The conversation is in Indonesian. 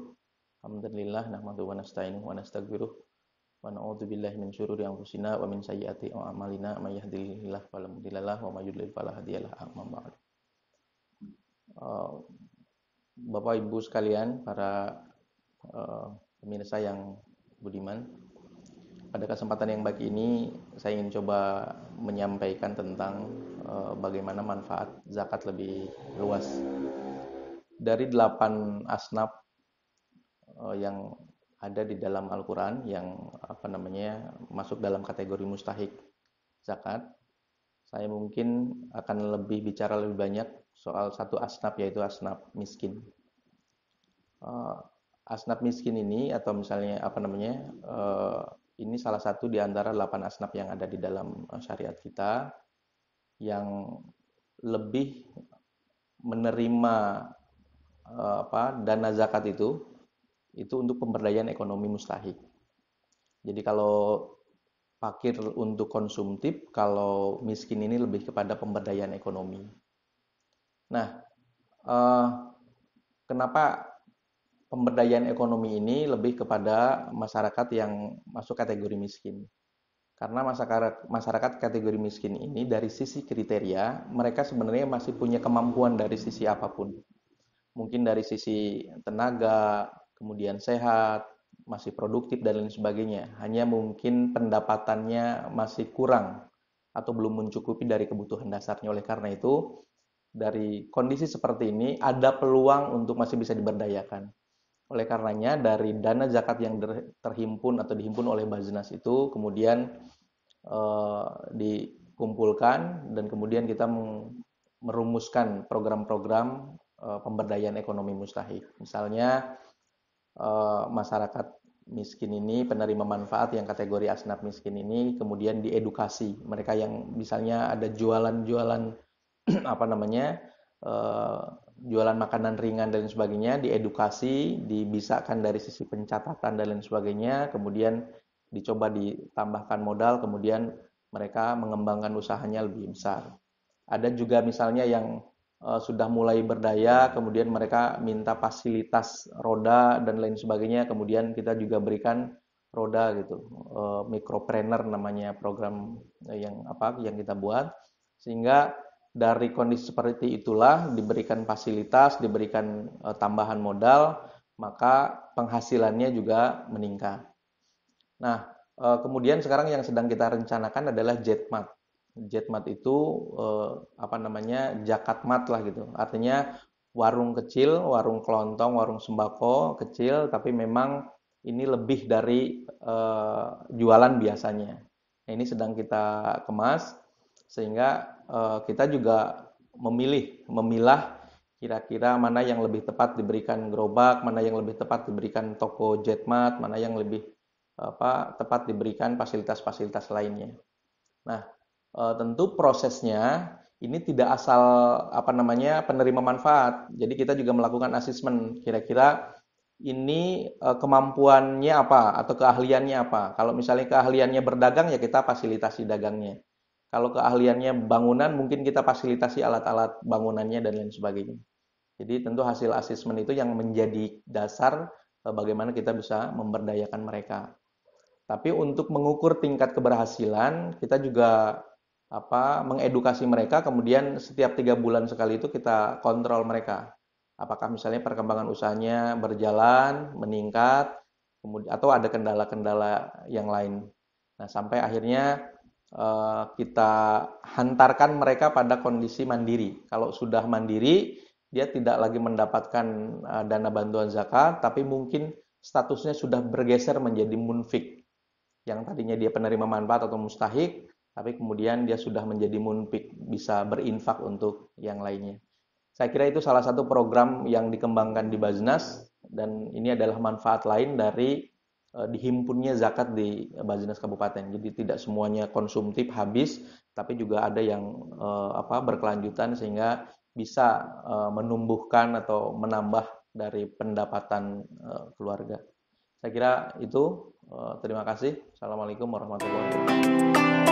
wabarakatuh. Alhamdulillah nahmaduhu wa nasta'inuhu wa nastaghfiruh wa na'udzu billahi min syururi anfusina wa min sayyiati a'malina may yahdihillahu fala mudhillalah wa may yudlil fala hadiyalah uh, Bapak Ibu sekalian, para uh, pemirsa yang budiman, pada kesempatan yang baik ini saya ingin coba menyampaikan tentang uh, bagaimana manfaat zakat lebih luas. Dari delapan asnaf Eh, yang ada di dalam Al-Quran yang apa namanya masuk dalam kategori mustahik zakat. Saya mungkin akan lebih bicara lebih banyak soal satu asnaf yaitu asnaf miskin. Uh, asnaf miskin ini atau misalnya apa namanya eh, ini salah satu di antara 8 asnaf yang ada di dalam syariat kita yang lebih menerima apa dana zakat itu itu untuk pemberdayaan ekonomi mustahik. Jadi kalau fakir untuk konsumtif, kalau miskin ini lebih kepada pemberdayaan ekonomi. Nah, eh, kenapa pemberdayaan ekonomi ini lebih kepada masyarakat yang masuk kategori miskin? Karena masyarakat, masyarakat kategori miskin ini dari sisi kriteria, mereka sebenarnya masih punya kemampuan dari sisi apapun. Mungkin dari sisi tenaga, kemudian sehat, masih produktif dan lain sebagainya. Hanya mungkin pendapatannya masih kurang atau belum mencukupi dari kebutuhan dasarnya. Oleh karena itu, dari kondisi seperti ini ada peluang untuk masih bisa diberdayakan. Oleh karenanya dari dana zakat yang terhimpun atau dihimpun oleh Baznas itu kemudian eh, dikumpulkan dan kemudian kita merumuskan program-program eh, pemberdayaan ekonomi mustahik. Misalnya Eh, masyarakat miskin ini, penerima manfaat yang kategori asnaf miskin ini, kemudian diedukasi. Mereka yang misalnya ada jualan-jualan apa namanya, eh, jualan makanan ringan dan lain sebagainya, diedukasi, dibisakan dari sisi pencatatan dan lain sebagainya, kemudian dicoba ditambahkan modal, kemudian mereka mengembangkan usahanya lebih besar. Ada juga misalnya yang Eh, sudah mulai berdaya, kemudian mereka minta fasilitas roda dan lain sebagainya, kemudian kita juga berikan roda gitu, eh, mikropreneur namanya program eh, yang apa yang kita buat, sehingga dari kondisi seperti itulah diberikan fasilitas, diberikan tambahan modal, maka penghasilannya juga meningkat. Nah, kemudian sekarang yang sedang kita rencanakan adalah Jetmart. Jetmat itu eh, apa namanya jakatmat lah gitu. Artinya warung kecil, warung kelontong, warung sembako kecil, tapi memang ini lebih dari eh, jualan biasanya. Nah, ini sedang kita kemas sehingga eh, kita juga memilih, memilah kira-kira mana yang lebih tepat diberikan gerobak, mana yang lebih tepat diberikan toko jetmat, mana yang lebih apa tepat diberikan fasilitas-fasilitas lainnya. Nah, Eh, tentu prosesnya ini tidak asal apa namanya penerima manfaat. Jadi kita juga melakukan asesmen kira-kira ini eh, kemampuannya apa atau keahliannya apa. Kalau misalnya keahliannya berdagang ya kita fasilitasi dagangnya. Kalau keahliannya bangunan mungkin kita fasilitasi alat-alat bangunannya dan lain sebagainya. Jadi tentu hasil asesmen itu yang menjadi dasar eh, bagaimana kita bisa memberdayakan mereka. Tapi untuk mengukur tingkat keberhasilan, kita juga apa mengedukasi mereka kemudian setiap tiga bulan sekali itu kita kontrol mereka apakah misalnya perkembangan usahanya berjalan meningkat kemudian atau ada kendala-kendala yang lain nah sampai akhirnya eh, kita hantarkan mereka pada kondisi mandiri kalau sudah mandiri dia tidak lagi mendapatkan eh, dana bantuan zakat tapi mungkin statusnya sudah bergeser menjadi munfik yang tadinya dia penerima manfaat atau mustahik tapi kemudian dia sudah menjadi munpik bisa berinfak untuk yang lainnya. Saya kira itu salah satu program yang dikembangkan di Baznas dan ini adalah manfaat lain dari eh, dihimpunnya zakat di Baznas Kabupaten. Jadi tidak semuanya konsumtif habis, tapi juga ada yang eh, apa berkelanjutan sehingga bisa eh, menumbuhkan atau menambah dari pendapatan keluarga. Saya kira itu. Terima kasih. Assalamualaikum warahmatullahi wabarakatuh.